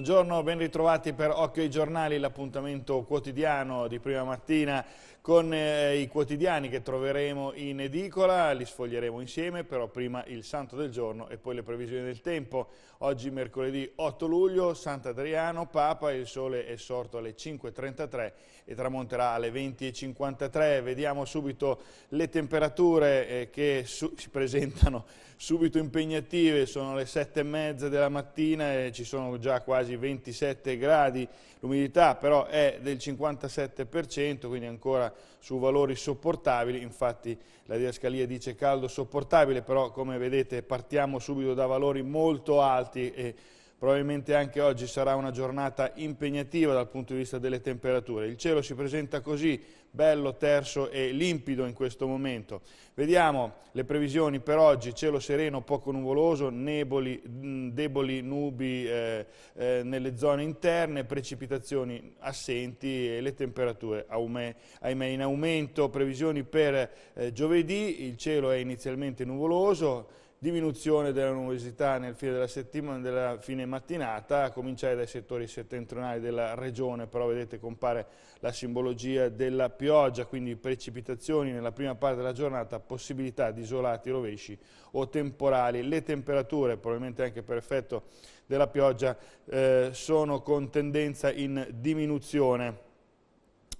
Buongiorno, ben ritrovati per Occhio ai Giornali, l'appuntamento quotidiano di prima mattina con eh, i quotidiani che troveremo in edicola, li sfoglieremo insieme, però prima il santo del giorno e poi le previsioni del tempo. Oggi mercoledì 8 luglio, Sant'Adriano, Papa, il sole è sorto alle 5.33 e tramonterà alle 20.53. Vediamo subito le temperature eh, che si presentano subito impegnative, sono le 7.30 della mattina e ci sono già quasi 27 gradi, l'umidità però è del 57%, quindi ancora su valori sopportabili, infatti la diascalia dice caldo sopportabile, però come vedete partiamo subito da valori molto alti e Probabilmente anche oggi sarà una giornata impegnativa dal punto di vista delle temperature. Il cielo si presenta così, bello, terso e limpido in questo momento. Vediamo le previsioni per oggi, cielo sereno, poco nuvoloso, neboli, mm, deboli nubi eh, eh, nelle zone interne, precipitazioni assenti e le temperature ahimè in aumento. Previsioni per eh, giovedì, il cielo è inizialmente nuvoloso, diminuzione della numerosità nel fine della settimana, della fine mattinata, a cominciare dai settori settentrionali della regione, però vedete compare la simbologia della pioggia, quindi precipitazioni nella prima parte della giornata, possibilità di isolati rovesci o temporali. Le temperature, probabilmente anche per effetto della pioggia, eh, sono con tendenza in diminuzione.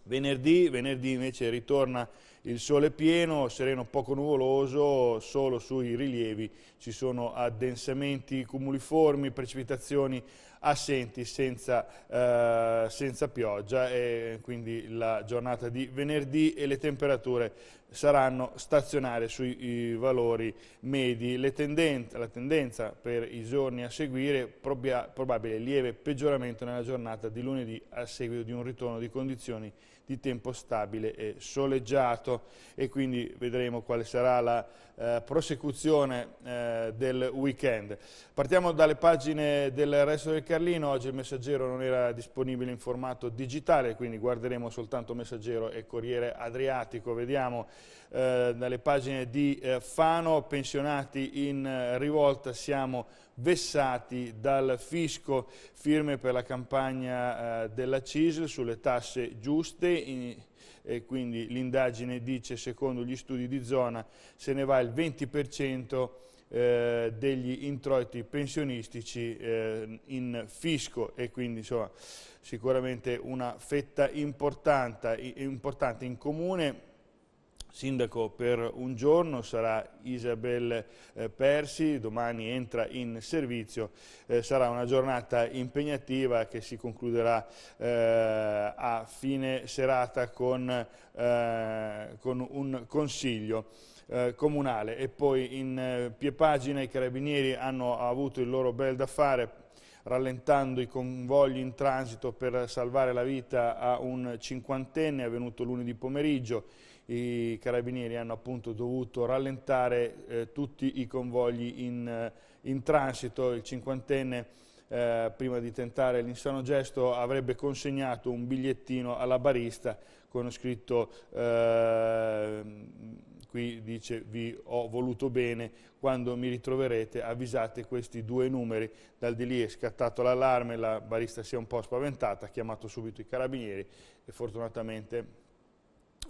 Venerdì, venerdì invece ritorna il sole pieno, sereno poco nuvoloso, solo sui rilievi ci sono addensamenti cumuliformi, precipitazioni assenti senza, eh, senza pioggia e quindi la giornata di venerdì e le temperature saranno stazionare sui valori medi. Tendenza, la tendenza per i giorni a seguire è probabile lieve peggioramento nella giornata di lunedì a seguito di un ritorno di condizioni di tempo stabile e soleggiato e quindi vedremo quale sarà la eh, prosecuzione eh, del weekend. Partiamo dalle pagine del resto del Carlino, oggi il messaggero non era disponibile in formato digitale, quindi guarderemo soltanto messaggero e Corriere Adriatico, vediamo eh, dalle pagine di eh, Fano, pensionati in eh, rivolta, siamo vessati dal fisco, firme per la campagna della CISL sulle tasse giuste, in, e quindi l'indagine dice, secondo gli studi di zona, se ne va il 20% eh, degli introiti pensionistici eh, in fisco e quindi insomma, sicuramente una fetta importante, importante in comune Sindaco per un giorno sarà Isabel eh, Persi, domani entra in servizio, eh, sarà una giornata impegnativa che si concluderà eh, a fine serata con, eh, con un consiglio eh, comunale e poi in eh, piepagina i carabinieri hanno avuto il loro bel da fare rallentando i convogli in transito per salvare la vita a un cinquantenne avvenuto lunedì pomeriggio i carabinieri hanno appunto dovuto rallentare eh, tutti i convogli in, eh, in transito, il cinquantenne eh, prima di tentare l'insano gesto avrebbe consegnato un bigliettino alla barista con scritto eh, qui dice vi ho voluto bene quando mi ritroverete avvisate questi due numeri dal di lì è scattato l'allarme la barista si è un po' spaventata ha chiamato subito i carabinieri e fortunatamente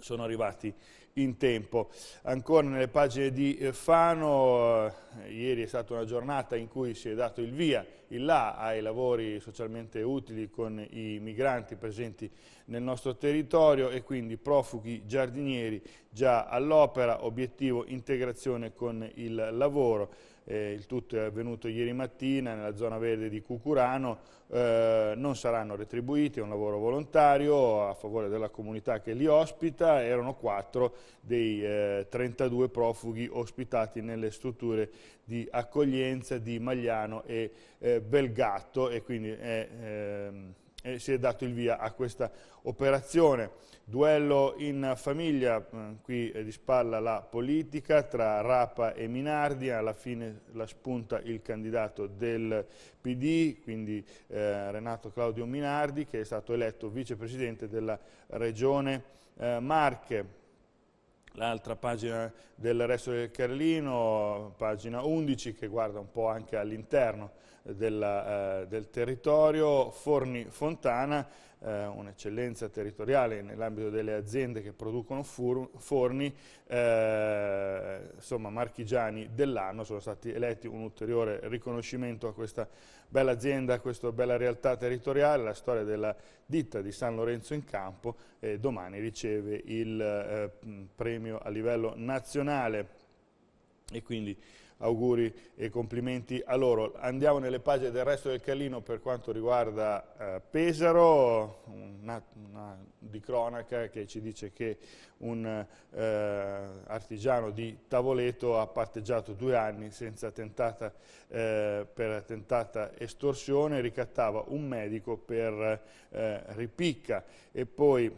sono arrivati in tempo. Ancora nelle pagine di eh, Fano, eh, ieri è stata una giornata in cui si è dato il via, il là, ai lavori socialmente utili con i migranti presenti nel nostro territorio e quindi profughi giardinieri già all'opera, obiettivo integrazione con il lavoro eh, il tutto è avvenuto ieri mattina nella zona verde di Cucurano, eh, non saranno retribuiti, è un lavoro volontario a favore della comunità che li ospita, erano quattro dei eh, 32 profughi ospitati nelle strutture di accoglienza di Magliano e eh, Belgatto e quindi è ehm, eh, si è dato il via a questa operazione. Duello in famiglia, mm, qui eh, di spalla la politica tra Rapa e Minardi, alla fine la spunta il candidato del PD, quindi eh, Renato Claudio Minardi che è stato eletto vicepresidente della regione eh, Marche. L'altra pagina del resto del Carlino, pagina 11, che guarda un po' anche all'interno eh, del territorio, Forni Fontana, eh, un'eccellenza territoriale nell'ambito delle aziende che producono fur, forni, eh, insomma marchigiani dell'anno, sono stati eletti un ulteriore riconoscimento a questa bella azienda, questa bella realtà territoriale, la storia della ditta di San Lorenzo in campo, eh, domani riceve il eh, premio a livello nazionale e quindi auguri e complimenti a loro. Andiamo nelle pagine del resto del Carlino per quanto riguarda eh, Pesaro, una, una, di cronaca che ci dice che un eh, artigiano di Tavoleto ha patteggiato due anni senza tentata, eh, per tentata estorsione, ricattava un medico per eh, ripicca e poi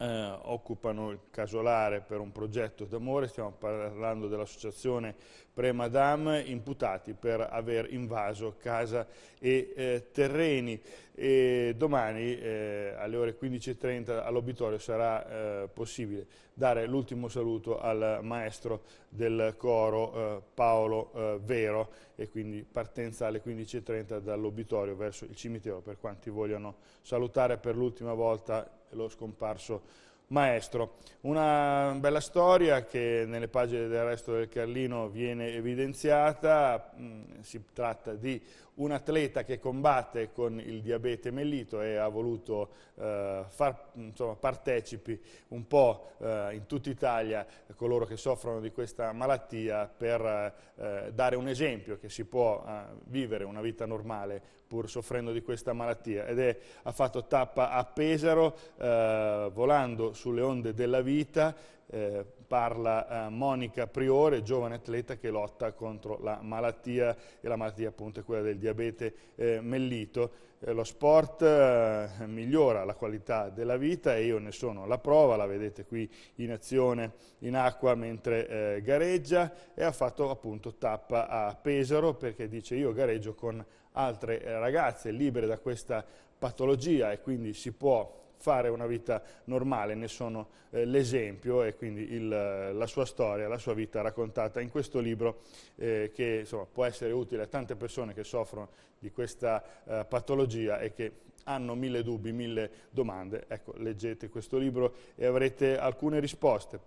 eh, occupano il casolare per un progetto d'amore, stiamo parlando dell'associazione Premadam, imputati per aver invaso casa e eh, terreni. E domani eh, alle ore 15.30 all'obitorio sarà eh, possibile dare l'ultimo saluto al maestro del coro eh, Paolo eh, Vero e quindi partenza alle 15.30 dall'obitorio verso il cimitero per quanti vogliono salutare per l'ultima volta lo scomparso maestro. Una bella storia che nelle pagine del resto del Carlino viene evidenziata, mm, si tratta di un atleta che combatte con il diabete mellito e ha voluto eh, far insomma, partecipi un po' eh, in tutta Italia coloro che soffrono di questa malattia per eh, dare un esempio che si può eh, vivere una vita normale pur soffrendo di questa malattia ed è, ha fatto tappa a Pesaro eh, volando sulle onde della vita eh, parla eh, Monica Priore, giovane atleta che lotta contro la malattia e la malattia appunto è quella del diabete eh, mellito. Eh, lo sport eh, migliora la qualità della vita e io ne sono la prova, la vedete qui in azione in acqua mentre eh, gareggia e ha fatto appunto tappa a Pesaro perché dice io gareggio con altre ragazze libere da questa patologia e quindi si può fare una vita normale, ne sono eh, l'esempio e quindi il, la sua storia, la sua vita raccontata in questo libro eh, che insomma, può essere utile a tante persone che soffrono di questa eh, patologia e che hanno mille dubbi, mille domande. Ecco, leggete questo libro e avrete alcune risposte.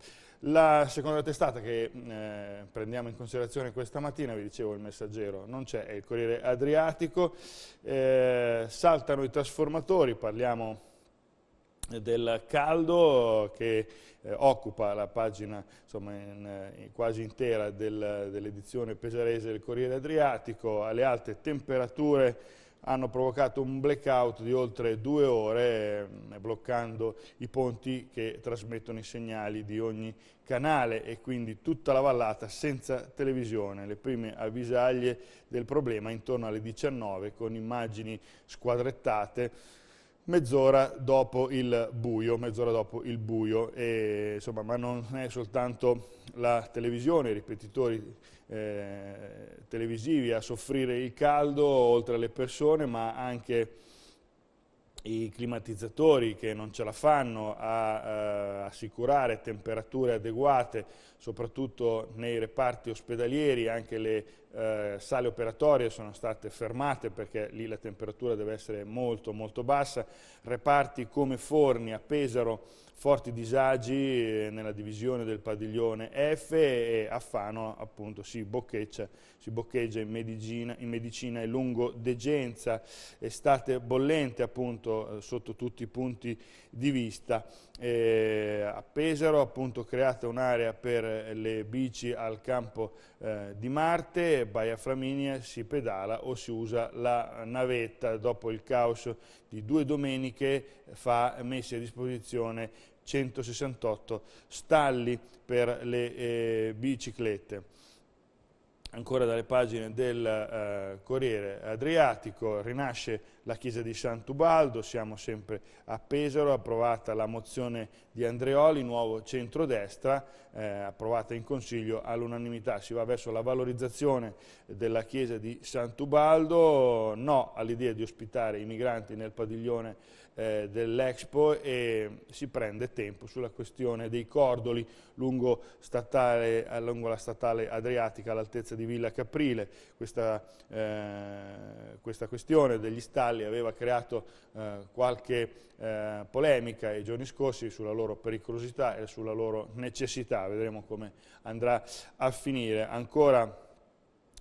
La seconda testata che eh, prendiamo in considerazione questa mattina, vi dicevo il messaggero non c'è, è il Corriere Adriatico, eh, saltano i trasformatori, parliamo del caldo che eh, occupa la pagina insomma, in, in, eh, quasi intera del, dell'edizione pesarese del Corriere Adriatico, alle alte temperature hanno provocato un blackout di oltre due ore eh, bloccando i ponti che trasmettono i segnali di ogni canale e quindi tutta la vallata senza televisione. Le prime avvisaglie del problema intorno alle 19 con immagini squadrettate mezz'ora dopo il buio, mezz'ora dopo il buio, e, insomma, ma non è soltanto la televisione, i ripetitori eh, televisivi a soffrire il caldo, oltre alle persone, ma anche i climatizzatori che non ce la fanno a eh, assicurare temperature adeguate, soprattutto nei reparti ospedalieri, anche le eh, sale operatorie sono state fermate perché lì la temperatura deve essere molto molto bassa, reparti come forni a Pesaro forti disagi eh, nella divisione del padiglione F e a Fano appunto si boccheggia, si boccheggia in, medicina, in, medicina, e lungo degenza, estate bollente appunto eh, sotto tutti i punti di vista. Eh, a Pesaro appunto creata un'area per le bici al campo eh, di Marte, Baia Flaminia si pedala o si usa la navetta dopo il caos di due domeniche fa messi a disposizione 168 stalli per le eh, biciclette ancora dalle pagine del eh, Corriere Adriatico, rinasce la chiesa di Sant'Ubaldo, siamo sempre a Pesaro, approvata la mozione di Andreoli, nuovo centrodestra, eh, approvata in consiglio all'unanimità. Si va verso la valorizzazione della chiesa di Sant'Ubaldo, no all'idea di ospitare i migranti nel padiglione eh, dell'Expo e si prende tempo sulla questione dei cordoli lungo, statale, eh, lungo la statale Adriatica all'altezza di di Villa Caprile, questa, eh, questa questione degli stalli aveva creato eh, qualche eh, polemica i giorni scorsi sulla loro pericolosità e sulla loro necessità, vedremo come andrà a finire. Ancora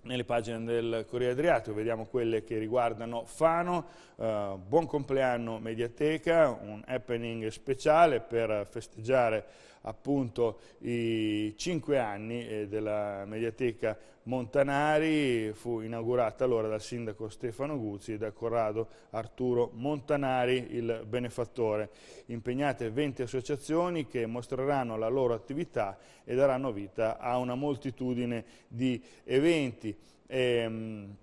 nelle pagine del Corriere Adriatico vediamo quelle che riguardano Fano, eh, buon compleanno Mediateca, un happening speciale per festeggiare appunto i cinque anni eh, della Mediateca Montanari fu inaugurata allora dal sindaco Stefano Guzzi e da Corrado Arturo Montanari, il benefattore. Impegnate 20 associazioni che mostreranno la loro attività e daranno vita a una moltitudine di eventi. Ehm,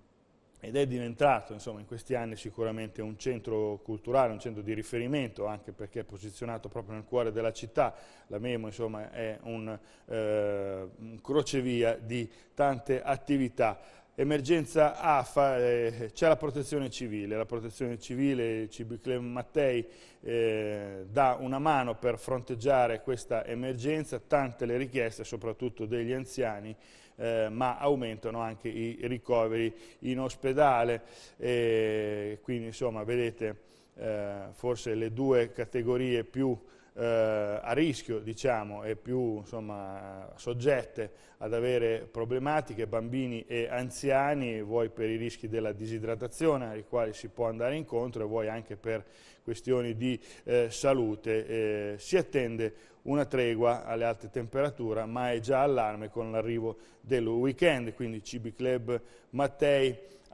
ed è diventato insomma, in questi anni sicuramente un centro culturale, un centro di riferimento, anche perché è posizionato proprio nel cuore della città. La Memo insomma, è un, eh, un crocevia di tante attività emergenza AFA, eh, c'è la protezione civile, la protezione civile Cibiclem Mattei eh, dà una mano per fronteggiare questa emergenza, tante le richieste soprattutto degli anziani eh, ma aumentano anche i ricoveri in ospedale. E quindi insomma vedete eh, forse le due categorie più eh, a rischio diciamo, e più insomma, soggette ad avere problematiche, bambini e anziani, vuoi per i rischi della disidratazione ai quali si può andare incontro e vuoi anche per questioni di eh, salute. Eh, si attende una tregua alle alte temperature, ma è già allarme con l'arrivo del weekend, quindi CB Club Mattei eh,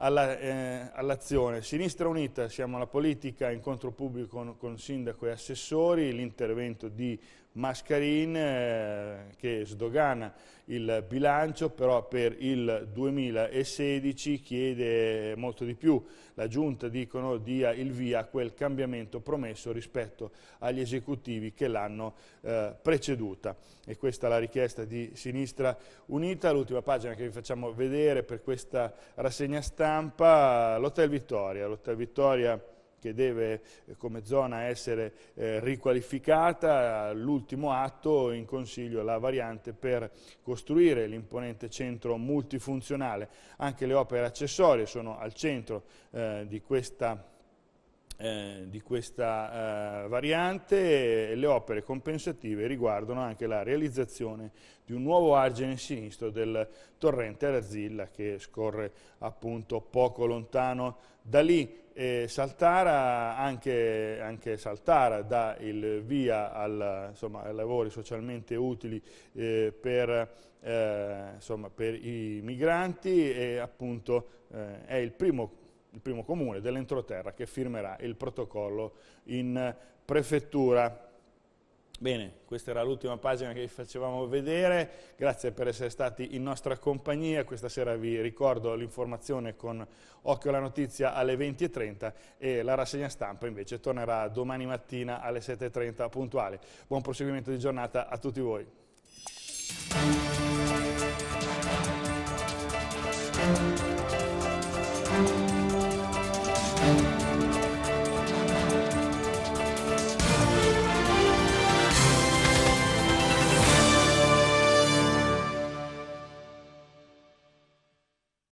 all'azione. Eh, all Sinistra Unita, siamo alla politica, incontro pubblico con, con sindaco e assessori, l'intervento di Mascarin eh, che sdogana il bilancio, però per il 2016 chiede molto di più. La Giunta, dicono, dia il via a quel cambiamento promesso rispetto agli esecutivi che l'hanno eh, preceduta. E questa è la richiesta di Sinistra Unita. L'ultima pagina che vi facciamo vedere per questa rassegna stampa, l'Hotel Vittoria. L'Hotel Vittoria che deve eh, come zona essere eh, riqualificata, l'ultimo atto in Consiglio la variante per costruire l'imponente centro multifunzionale. Anche le opere accessorie sono al centro eh, di questa eh, di questa eh, variante e le opere compensative riguardano anche la realizzazione di un nuovo argine sinistro del torrente Arazzilla che scorre appunto poco lontano da lì. Eh, Saltara, anche, anche, Saltara dà il via al, insomma, ai lavori socialmente utili eh, per, eh, insomma, per, i migranti e appunto è il primo il primo comune dell'entroterra che firmerà il protocollo in prefettura. Bene, questa era l'ultima pagina che vi facevamo vedere, grazie per essere stati in nostra compagnia, questa sera vi ricordo l'informazione con Occhio alla Notizia alle 20.30 e la rassegna stampa invece tornerà domani mattina alle 7.30 puntuale. Buon proseguimento di giornata a tutti voi.